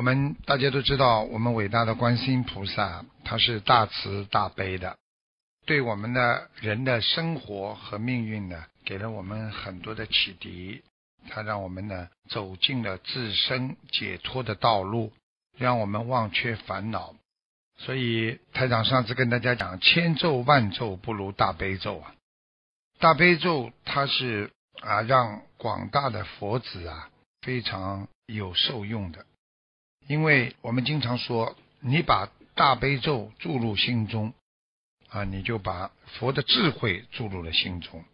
我们大家都知道，我们伟大的观世音菩萨，他是大慈大悲的，对我们的人的生活和命运呢，给了我们很多的启迪。他让我们呢走进了自身解脱的道路，让我们忘却烦恼。所以台长上次跟大家讲，千咒万咒不如大悲咒啊！大悲咒它是啊，让广大的佛子啊非常有受用的。因为我们经常说，你把大悲咒注入心中，啊，你就把佛的智慧注入了心中。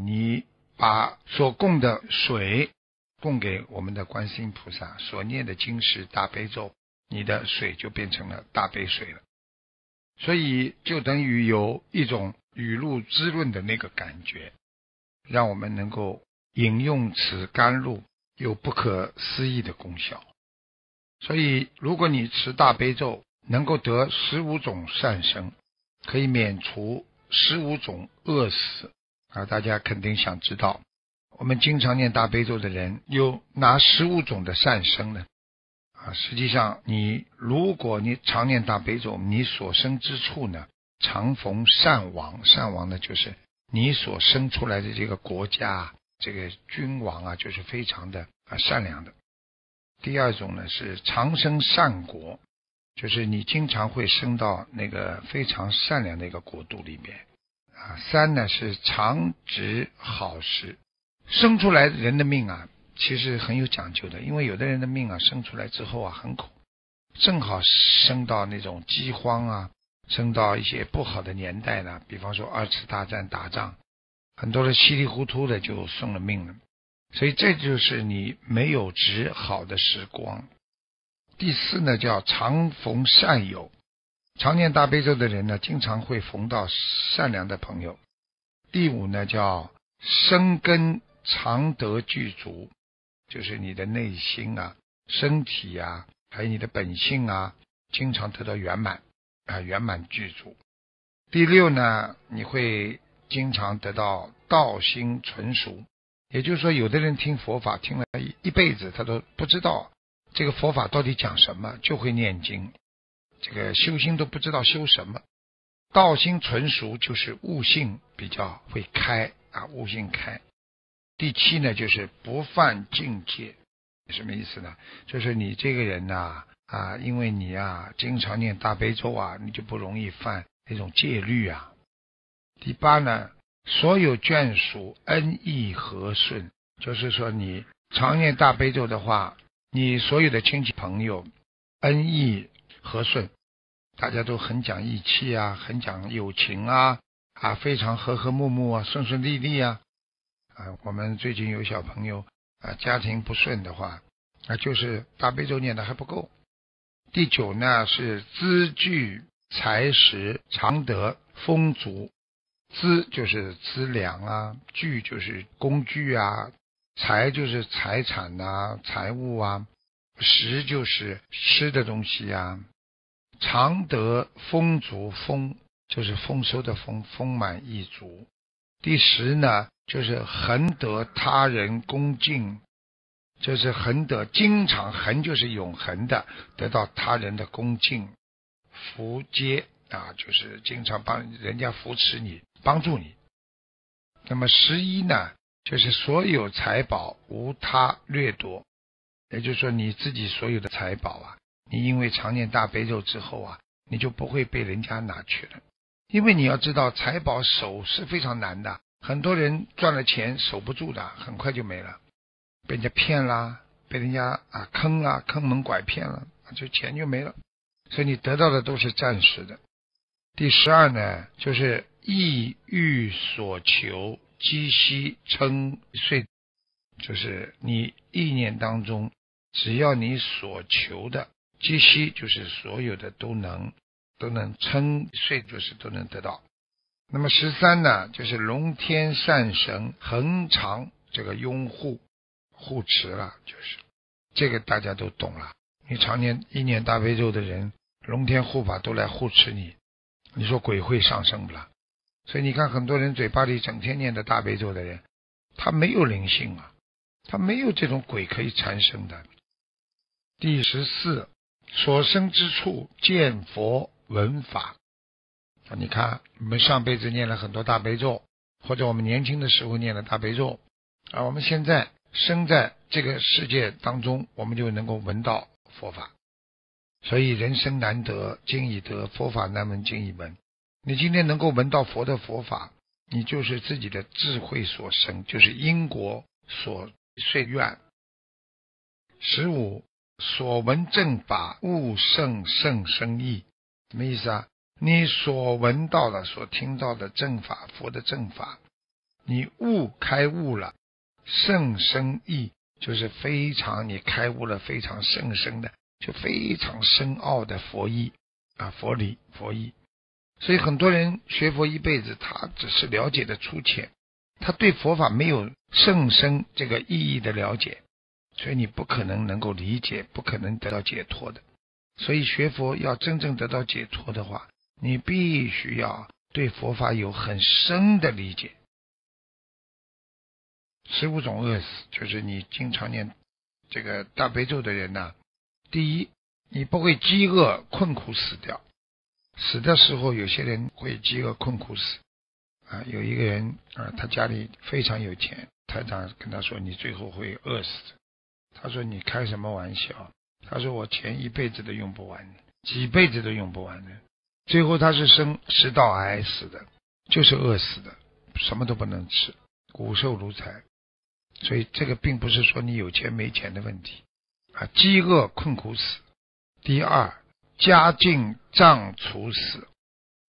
你把所供的水供给我们的观世音菩萨，所念的经时大悲咒，你的水就变成了大悲水了。所以就等于有一种雨露滋润的那个感觉，让我们能够饮用此甘露，有不可思议的功效。所以，如果你持大悲咒，能够得十五种善生，可以免除十五种饿死啊！大家肯定想知道，我们经常念大悲咒的人，有拿十五种的善生呢啊！实际上，你如果你常念大悲咒，你所生之处呢，常逢善王，善王呢就是你所生出来的这个国家，这个君王啊，就是非常的啊善良的。第二种呢是长生善国，就是你经常会生到那个非常善良的一个国度里面啊。三呢是长值好时，生出来人的命啊，其实很有讲究的，因为有的人的命啊，生出来之后啊很苦，正好生到那种饥荒啊，生到一些不好的年代呢，比方说二次大战打仗，很多人稀里糊涂的就送了命了。所以这就是你没有值好的时光。第四呢，叫常逢善友，常念大悲咒的人呢，经常会逢到善良的朋友。第五呢，叫生根常得具足，就是你的内心啊、身体啊，还有你的本性啊，经常得到圆满啊，圆满具足。第六呢，你会经常得到道心纯熟。也就是说，有的人听佛法听了一辈子，他都不知道这个佛法到底讲什么，就会念经，这个修心都不知道修什么。道心纯熟就是悟性比较会开啊，悟性开。第七呢，就是不犯境界，什么意思呢？就是你这个人呐啊，因为你啊经常念大悲咒啊，你就不容易犯那种戒律啊。第八呢？所有眷属恩义和顺，就是说你常念大悲咒的话，你所有的亲戚朋友恩义和顺，大家都很讲义气啊，很讲友情啊啊，非常和和睦睦啊，顺顺利利啊啊。我们最近有小朋友啊，家庭不顺的话啊，就是大悲咒念的还不够。第九呢是资具财实常德丰足。资就是资粮啊，具就是工具啊，财就是财产呐，财物啊，食就是吃的东西啊。常得丰足，丰就是丰收的丰，丰满意足。第十呢，就是恒得他人恭敬，就是恒得经常恒就是永恒的，得到他人的恭敬，福接。啊，就是经常帮人家扶持你，帮助你。那么十一呢，就是所有财宝无他掠夺，也就是说你自己所有的财宝啊，你因为常年大悲咒之后啊，你就不会被人家拿去了，因为你要知道财宝守是非常难的，很多人赚了钱守不住的，很快就没了，被人家骗啦，被人家啊坑啦，坑蒙拐骗了，就钱就没了。所以你得到的都是暂时的。第十二呢，就是意欲所求，积息称遂，就是你意念当中，只要你所求的积息，就是所有的都能都能称遂，就是都能得到。那么十三呢，就是龙天善神恒常这个拥护护持了，就是这个大家都懂了。你常年意念大悲咒的人，龙天护法都来护持你。你说鬼会上升不啦？所以你看，很多人嘴巴里整天念着大悲咒的人，他没有灵性啊，他没有这种鬼可以产生的。第十四，所生之处见佛闻法，啊，你看我们上辈子念了很多大悲咒，或者我们年轻的时候念了大悲咒，啊，我们现在生在这个世界当中，我们就能够闻到佛法。所以，人生难得，今已得；佛法难闻，经已闻。你今天能够闻到佛的佛法，你就是自己的智慧所生，就是因果所遂愿。十五所闻正法，悟圣圣生意，什么意思啊？你所闻到的、所听到的正法，佛的正法，你悟开悟了，圣生意就是非常你开悟了，非常圣生的。就非常深奥的佛医啊，佛理佛医。所以很多人学佛一辈子，他只是了解的粗浅，他对佛法没有甚深这个意义的了解，所以你不可能能够理解，不可能得到解脱的。所以学佛要真正得到解脱的话，你必须要对佛法有很深的理解。十五种饿死，就是你经常念这个大悲咒的人呢。第一，你不会饥饿困苦死掉。死的时候，有些人会饥饿困苦死。啊，有一个人啊，他家里非常有钱，台长跟他说：“你最后会饿死。”的。”他说：“你开什么玩笑？”他说：“我钱一辈子都用不完几辈子都用不完的。”最后他是生食道癌死的，就是饿死的，什么都不能吃，骨瘦如柴。所以这个并不是说你有钱没钱的问题。饥饿困苦死，第二家境杖处死，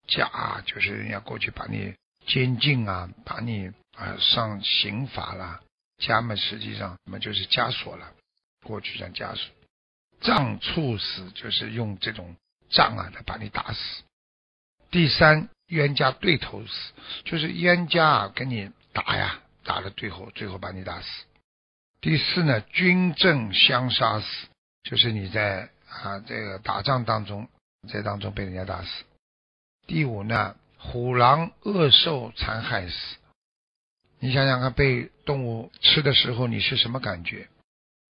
家就是人家过去把你监禁啊，把你啊上刑罚啦，家嘛实际上嘛就是枷锁了，过去讲枷锁，杖处死就是用这种杖啊来把你打死。第三冤家对头死，就是冤家跟你打呀，打了最后最后把你打死。第四呢，军政相杀死，就是你在啊这个打仗当中，在当中被人家打死。第五呢，虎狼恶兽残害死，你想想看，被动物吃的时候，你是什么感觉？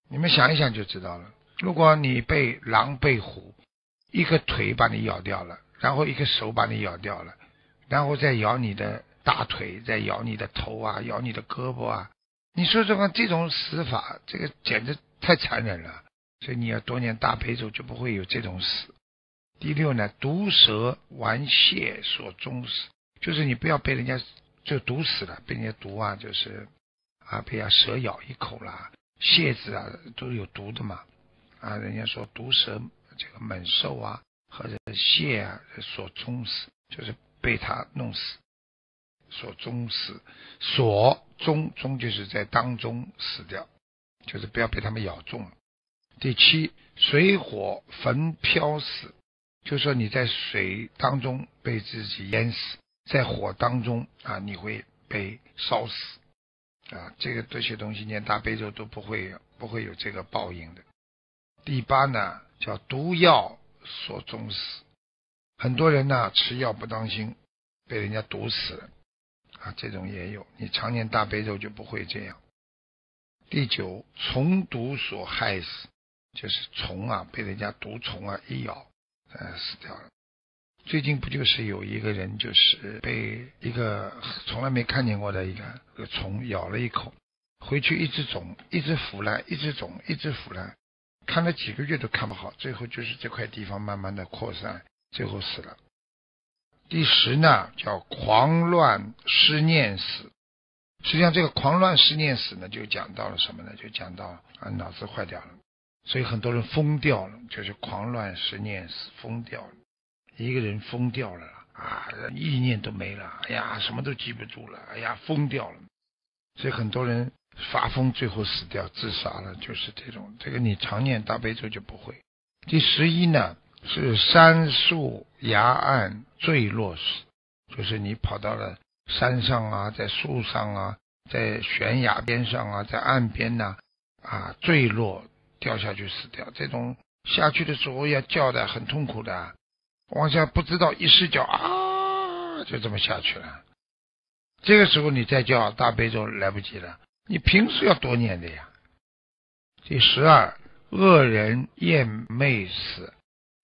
你们想一想就知道了。如果你被狼被虎，一个腿把你咬掉了，然后一个手把你咬掉了，然后再咬你的大腿，再咬你的头啊，咬你的胳膊啊。你说实话，这种死法，这个简直太残忍了。所以你要多念大悲咒，就不会有这种死。第六呢，毒蛇、玩蟹所终死，就是你不要被人家就毒死了，被人家毒啊，就是啊被啊蛇咬一口啦，蟹子啊都有毒的嘛啊，人家说毒蛇这个猛兽啊，或者蟹啊所终死，就是被它弄死。所终死，所终终就是在当中死掉，就是不要被他们咬中。了。第七，水火焚漂死，就说你在水当中被自己淹死，在火当中啊你会被烧死啊。这个这些东西，念大悲咒都不会不会有这个报应的。第八呢，叫毒药所终死，很多人呢吃药不当心被人家毒死了。啊，这种也有，你常年大悲咒就不会这样。第九，虫毒所害死，就是虫啊，被人家毒虫啊一咬，呃，死掉了。最近不就是有一个人，就是被一个从来没看见过的一个虫咬了一口，回去一直肿，一直腐烂，一直肿，一直腐烂，看了几个月都看不好，最后就是这块地方慢慢的扩散，最后死了。第十呢，叫狂乱失念死。实际上，这个狂乱失念死呢，就讲到了什么呢？就讲到啊，脑子坏掉了，所以很多人疯掉了，就是狂乱失念死，疯掉了。一个人疯掉了啊，意念都没了，哎呀，什么都记不住了，哎呀，疯掉了。所以很多人发疯，最后死掉、自杀了，就是这种。这个你常念大悲咒就不会。第十一呢？是山树崖岸坠落时，就是你跑到了山上啊，在树上啊，在悬崖边上啊，在岸边呐啊坠落掉下去死掉。这种下去的时候要叫的很痛苦的，往下不知道一失脚啊，就这么下去了。这个时候你再叫大悲咒来不及了。你平时要多念的呀。第十二恶人厌魅死。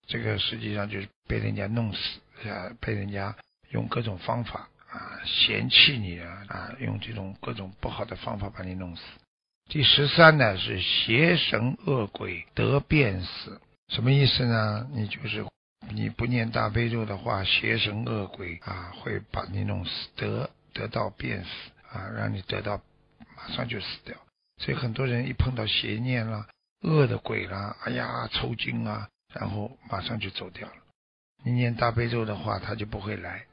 这个实际上就是被人家弄死，啊，被人家用各种方法啊嫌弃你啊，啊，用这种各种不好的方法把你弄死。第十三呢是邪神恶鬼得变死，什么意思呢？你就是你不念大悲咒的话，邪神恶鬼啊会把你弄死，得得到变死啊，让你得到马上就死掉。所以很多人一碰到邪念啦、恶的鬼啦，哎呀，抽筋啊。然后马上就走掉了。你念大悲咒的话，他就不会来。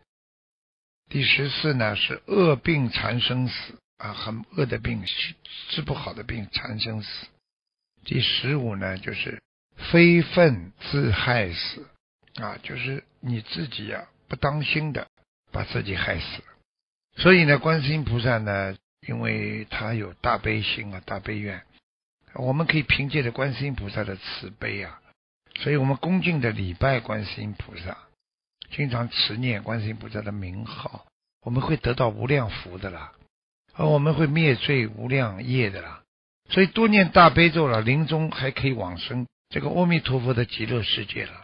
第十四呢是恶病缠生死啊，很恶的病，治不好的病，缠生死。第十五呢就是非分自害死啊，就是你自己呀不当心的把自己害死了。所以呢，观世音菩萨呢，因为他有大悲心啊、大悲愿，我们可以凭借着观世音菩萨的慈悲啊。所以我们恭敬的礼拜观世音菩萨，经常持念观世音菩萨的名号，我们会得到无量福的啦，而我们会灭罪无量业的啦。所以多念大悲咒了，临终还可以往生这个阿弥陀佛的极乐世界了。